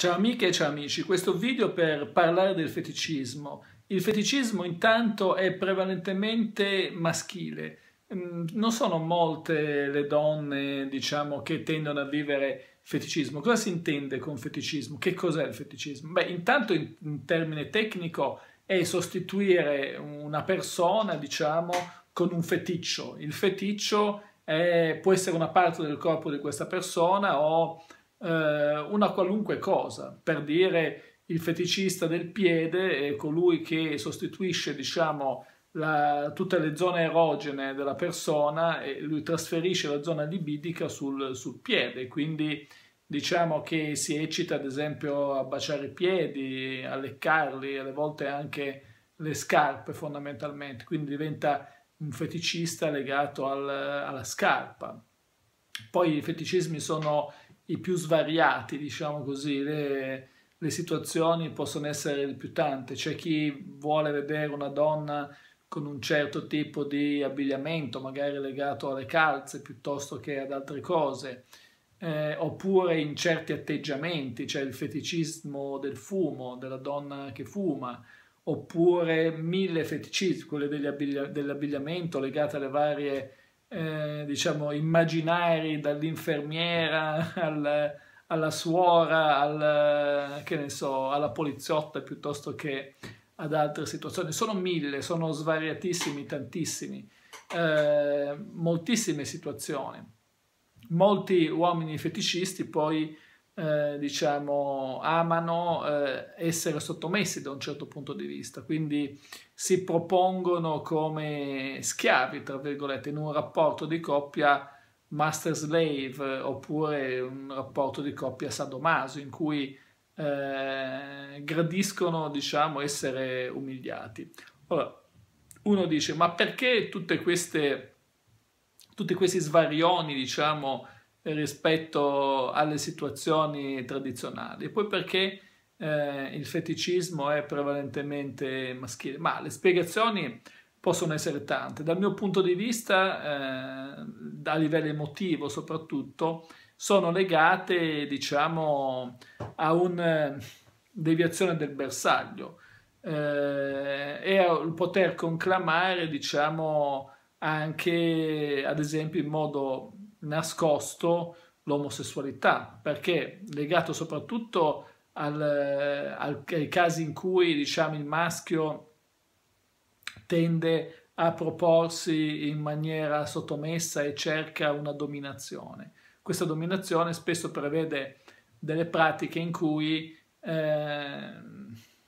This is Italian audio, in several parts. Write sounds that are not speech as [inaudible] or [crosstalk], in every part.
Ciao amiche e ciao amici, questo video per parlare del feticismo. Il feticismo intanto è prevalentemente maschile. Mm, non sono molte le donne, diciamo, che tendono a vivere feticismo. Cosa si intende con feticismo? Che cos'è il feticismo? Beh, intanto in, in termine tecnico è sostituire una persona, diciamo, con un feticcio. Il feticcio è, può essere una parte del corpo di questa persona o eh, una qualunque cosa, per dire il feticista del piede è colui che sostituisce, diciamo, la, tutte le zone erogene della persona e lui trasferisce la zona libidica sul, sul piede, quindi diciamo che si eccita ad esempio a baciare i piedi, a leccarli, alle volte anche le scarpe fondamentalmente, quindi diventa un feticista legato al, alla scarpa. Poi i feticismi sono i più svariati, diciamo così, le, le situazioni possono essere le più tante. C'è chi vuole vedere una donna con un certo tipo di abbigliamento, magari legato alle calze piuttosto che ad altre cose, eh, oppure in certi atteggiamenti, c'è cioè il feticismo del fumo, della donna che fuma, oppure mille feticismi, quelli dell'abbigliamento legati alle varie eh, diciamo, immaginari dall'infermiera [laughs] al, alla suora, al, che ne so, alla poliziotta piuttosto che ad altre situazioni. Sono mille, sono svariatissimi, tantissimi, eh, moltissime situazioni. Molti uomini feticisti poi eh, diciamo, amano eh, essere sottomessi da un certo punto di vista, quindi si propongono come schiavi, tra virgolette, in un rapporto di coppia master-slave eh, oppure un rapporto di coppia sadomaso in cui eh, gradiscono, diciamo, essere umiliati. Ora, uno dice, ma perché tutte queste, tutti questi svarioni, diciamo, rispetto alle situazioni tradizionali, poi perché eh, il feticismo è prevalentemente maschile, ma le spiegazioni possono essere tante. Dal mio punto di vista, eh, a livello emotivo soprattutto, sono legate diciamo a una eh, deviazione del bersaglio eh, e al poter conclamare diciamo anche ad esempio in modo nascosto l'omosessualità, perché legato soprattutto al, al, ai casi in cui diciamo, il maschio tende a proporsi in maniera sottomessa e cerca una dominazione. Questa dominazione spesso prevede delle pratiche in cui, eh,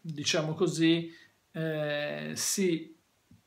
diciamo così, eh, si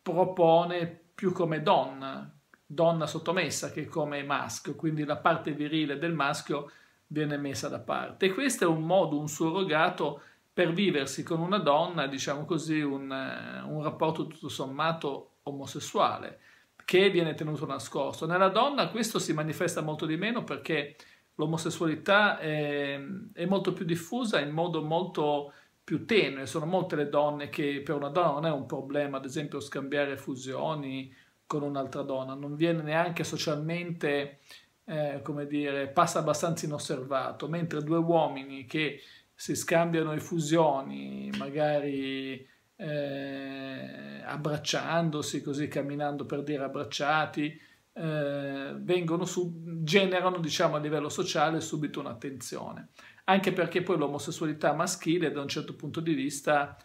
propone più come donna, donna sottomessa che come maschio, quindi la parte virile del maschio viene messa da parte. E questo è un modo, un surrogato per viversi con una donna, diciamo così, un, eh, un rapporto tutto sommato omosessuale che viene tenuto nascosto. Nella donna questo si manifesta molto di meno perché l'omosessualità è, è, molto più diffusa in modo molto più tenue. Sono molte le donne che per una donna non è un problema, ad esempio, scambiare fusioni con un'altra donna, non viene neanche socialmente, eh, come dire, passa abbastanza inosservato, mentre due uomini che si scambiano effusioni, magari eh, abbracciandosi, così camminando per dire abbracciati, eh, su, generano diciamo, a livello sociale subito un'attenzione, anche perché poi l'omosessualità maschile da un certo punto di vista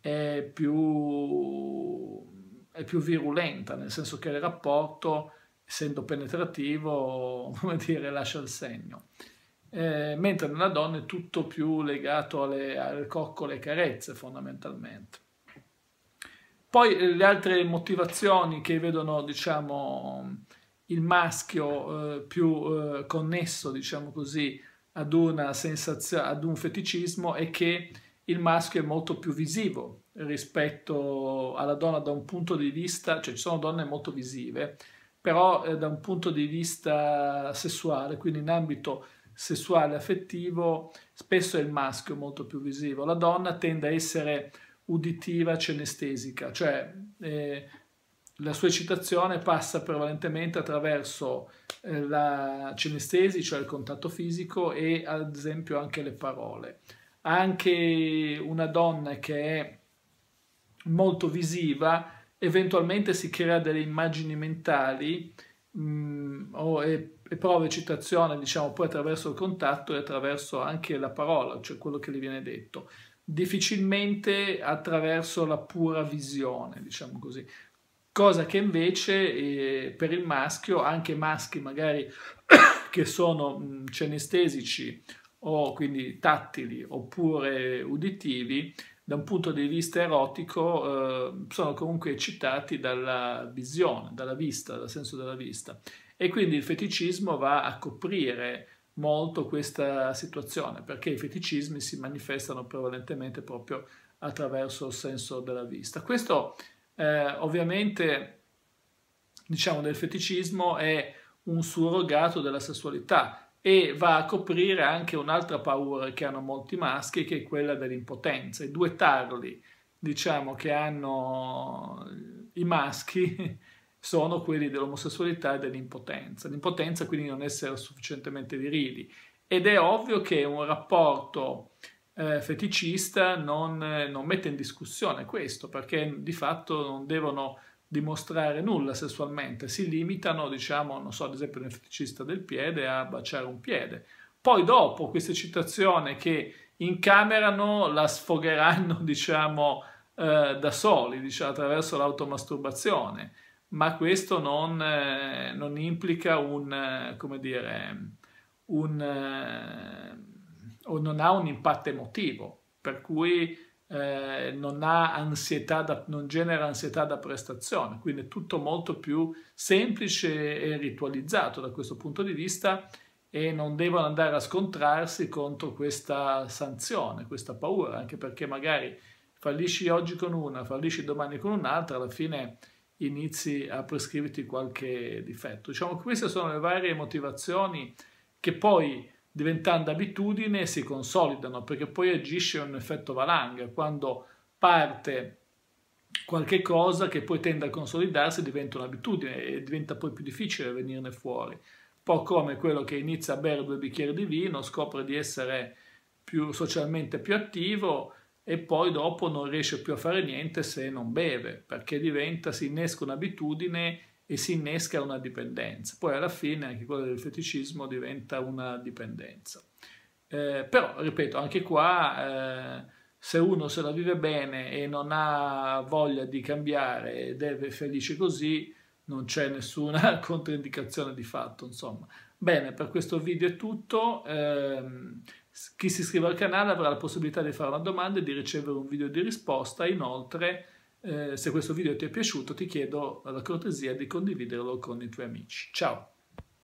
è più è più virulenta, nel senso che il rapporto, essendo penetrativo, [laughs] come dire, lascia il segno. Eh, mentre nella donna è tutto più legato alle, alle coccole e carezze fondamentalmente. Poi eh, le altre motivazioni che vedono diciamo, il maschio eh, più eh, connesso diciamo così, ad, ad un feticismo è che il maschio è molto più visivo, rispetto alla donna da un punto di vista, cioè ci sono donne molto visive, però eh, da un punto di vista sessuale, quindi in ambito sessuale affettivo, spesso è il maschio molto più visivo. La donna tende a essere uditiva cenestesica, cioè eh, la sua eccitazione passa prevalentemente attraverso eh, la cenestesi, cioè il contatto fisico e ad esempio anche le parole. Anche una donna che è molto visiva, eventualmente si crea delle immagini mentali mh, mm, o, e, e prova eccitazione, diciamo, poi attraverso il contatto e attraverso anche la parola, cioè quello che gli viene detto. Difficilmente attraverso la pura visione, diciamo così. Cosa che invece eh, per il maschio, anche maschi magari [coughs] che sono mm, cenestesici o quindi tattili oppure uditivi, da un punto di vista erotico eh, sono comunque eccitati dalla visione, dalla vista, dal senso della vista. E quindi il feticismo va a coprire molto questa situazione, perché i feticismi si manifestano prevalentemente proprio attraverso il senso della vista. Questo eh, ovviamente, diciamo, del feticismo è un surrogato della sessualità, e va a coprire anche un'altra paura che hanno molti maschi che è quella dell'impotenza. I due tarli, diciamo, che hanno i maschi [laughs] sono quelli dell'omosessualità e dell'impotenza. L'impotenza quindi non essere sufficientemente virili ed è ovvio che un rapporto eh, feticista non, non mette in discussione questo perché di fatto non devono dimostrare nulla sessualmente, si limitano, diciamo, non so, ad esempio nel feticista del piede, a baciare un piede. Poi dopo questa eccitazione che incamerano la sfogheranno, [laughs] diciamo, eh, da soli, diciamo, attraverso l'automasturbazione, ma questo non, eh, non implica un, eh, come dire, un, eh, o non ha un impatto emotivo, per cui eh, non, da, non, genera ansietà da prestazione, quindi è tutto molto più semplice e ritualizzato da questo punto di vista e non devono andare a scontrarsi contro questa sanzione, questa paura, anche perché magari fallisci oggi con una, fallisci domani con un'altra, alla fine inizi a prescriverti qualche difetto. Diciamo che queste sono le varie motivazioni che poi diventando abitudine si consolidano perché poi agisce un effetto valanga quando parte qualche cosa che poi tende a consolidarsi diventa un'abitudine e diventa poi più difficile venirne fuori un po' come quello che inizia a bere due bicchieri di vino scopre di essere più socialmente più attivo e poi dopo non riesce più a fare niente se non beve perché diventa si innesca un'abitudine e si innesca una dipendenza. Poi alla fine anche quella del feticismo diventa una dipendenza. Eh, però, ripeto, anche qua eh, se uno se la vive bene e non ha voglia di cambiare ed è felice così, non c'è nessuna [laughs] controindicazione di fatto, insomma. Bene, per questo video è tutto. Eh, chi si iscrive al canale avrà la possibilità di fare una domanda e di ricevere un video di risposta. Inoltre eh, se questo video ti è piaciuto ti chiedo la cortesia di condividerlo con i tuoi amici. Ciao!